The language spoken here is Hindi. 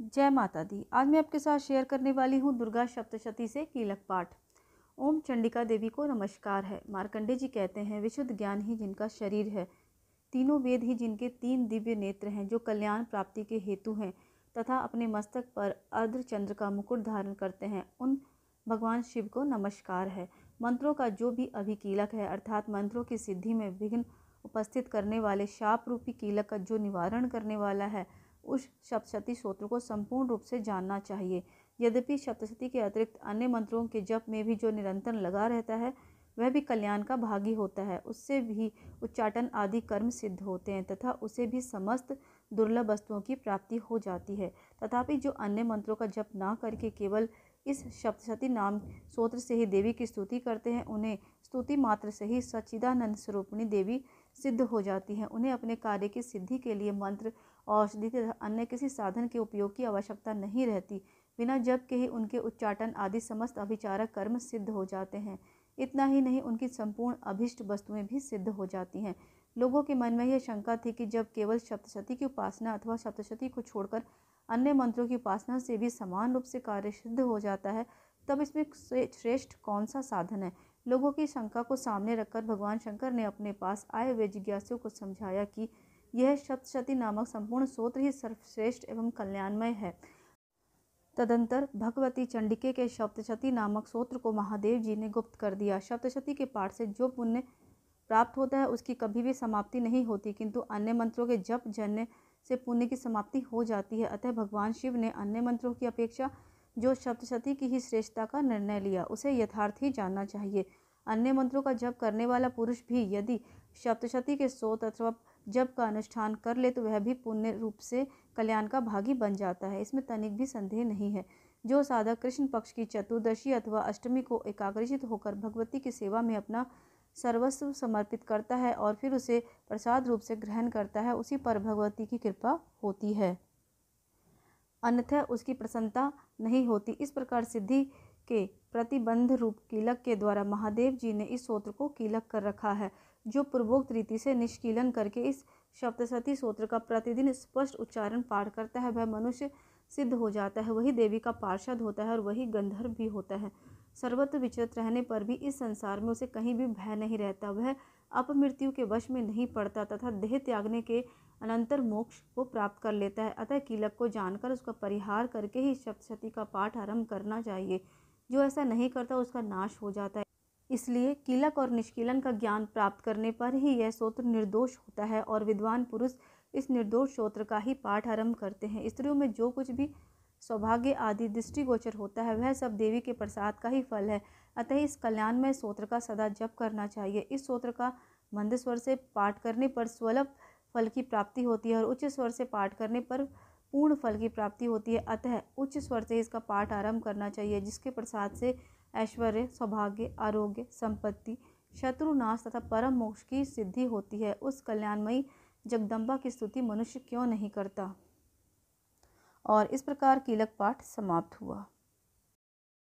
जय माता दी आज मैं आपके साथ शेयर करने वाली हूँ दुर्गा सप्तशती से कीलक पाठ ओम चंडिका देवी को नमस्कार है मार्कंडे जी कहते हैं विशुद्ध ज्ञान ही जिनका शरीर है तीनों वेद ही जिनके तीन दिव्य नेत्र हैं जो कल्याण प्राप्ति के हेतु हैं तथा अपने मस्तक पर अर्धचंद्र का मुकुट धारण करते हैं उन भगवान शिव को नमस्कार है मंत्रों का जो भी अभिकीलक है अर्थात मंत्रों की सिद्धि में विघ्न उपस्थित करने वाले शाप रूपी कीलक का जो निवारण करने वाला है उस सप्तशती स्त्रोत्र को संपूर्ण रूप से जानना चाहिए यद्यपि सप्तशती के अतिरिक्त अन्य मंत्रों के जप में भी जो निरंतर लगा रहता है वह भी कल्याण का भागी होता है उससे भी उच्चाटन आदि कर्म सिद्ध होते हैं तथा उसे भी समस्त दुर्लभ वस्तुओं की प्राप्ति हो जाती है तथापि जो अन्य मंत्रों का जप ना करके केवल इस सप्तशती नाम स्त्रोत्र से ही देवी की स्तुति करते हैं उन्हें स्तुति मात्र से ही सच्चिदानंद स्वरूपणी देवी सिद्ध हो जाती है उन्हें अपने कार्य की सिद्धि के लिए मंत्र औषधि के अन्य किसी साधन के उपयोग की आवश्यकता नहीं रहती बिना जप के ही उनके उच्चाटन आदि समस्त अभिचारक कर्म सिद्ध हो जाते हैं इतना ही नहीं उनकी संपूर्ण अभिष्ट वस्तुएं भी सिद्ध हो जाती हैं लोगों के मन में यह शंका थी कि जब केवल सप्तशती की उपासना अथवा सप्तशती को छोड़कर अन्य मंत्रों की उपासना से भी समान रूप से कार्य सिद्ध हो जाता है तब इसमें श्रेष्ठ कौन सा साधन है लोगों की शंका को सामने रखकर भगवान शंकर ने अपने पास आए हुए जिज्ञासियों को समझाया कि यह सप्तशती नामक संपूर्ण सूत्र ही सर्वश्रेष्ठ एवं कल्याणमय है तदंतर भगवती चंडिके के सप्तशती नामक सूत्र को महादेव जी ने गुप्त कर दिया सप्तशती के पाठ से जो पुण्य प्राप्त होता है उसकी कभी भी समाप्ति नहीं होती किंतु अन्य मंत्रों के जप जन्य से पुण्य की समाप्ति हो जाती है अतः भगवान शिव ने अन्य मंत्रों की अपेक्षा जो सप्तशती की ही श्रेष्ठता का निर्णय लिया उसे यथार्थ ही जानना चाहिए अन्य मंत्रों का जप करने वाला पुरुष भी यदि सप्तशती के सोत अथवा जब का अनुष्ठान कर ले तो वह भी पुण्य रूप से कल्याण का भागी बन जाता है इसमें तनिक भी संदेह नहीं है जो साधक कृष्ण पक्ष की चतुर्दशी अथवा अष्टमी को एकाग्रचित होकर भगवती की सेवा में अपना सर्वस्व समर्पित करता है और फिर उसे प्रसाद रूप से ग्रहण करता है उसी पर भगवती की कृपा होती है अन्यथा उसकी प्रसन्नता नहीं होती इस प्रकार सिद्धि के प्रतिबंध रूप कीलक के द्वारा महादेव जी ने इस सूत्र को कीलक कर रखा है जो पूर्वोक्त रीति से निष्कीलन करके इस सप्तशती सूत्र का प्रतिदिन स्पष्ट उच्चारण पाठ करता है वह मनुष्य सिद्ध हो जाता है वही देवी का पार्षद होता है और वही गंधर्व भी होता है सर्वत्र विचरित रहने पर भी इस संसार में उसे कहीं भी भय नहीं रहता वह अपमृत्यु के वश में नहीं पड़ता तथा देह त्यागने के अनंतर मोक्ष को प्राप्त कर लेता है अतः कीलक को जानकर उसका परिहार करके ही सप्तशती का पाठ आरंभ करना चाहिए जो ऐसा नहीं करता उसका नाश हो जाता है इसलिए किलक और निष्किलन का ज्ञान प्राप्त करने पर ही यह स्रोत्र निर्दोष होता है और विद्वान पुरुष इस निर्दोष स्रोत्र का ही पाठ आरंभ करते हैं स्त्रियों में जो कुछ भी सौभाग्य आदि दृष्टिगोचर होता है वह सब देवी के प्रसाद का ही फल है अतः इस कल्याणमय सोत्र का सदा जप करना चाहिए इस सोत्र का मंद स्वर से पाठ करने पर स्वलभ फल की प्राप्ति होती है और उच्च स्वर से पाठ करने पर पूर्ण फल की प्राप्ति होती है अतः उच्च स्वर से इसका पाठ आरंभ करना चाहिए जिसके प्रसाद से ऐश्वर्य सौभाग्य आरोग्य संपत्ति शत्रुनाश तथा परम मोक्ष की सिद्धि होती है उस कल्याणमयी जगदम्बा की स्तुति मनुष्य क्यों नहीं करता और इस प्रकार कीलक पाठ समाप्त हुआ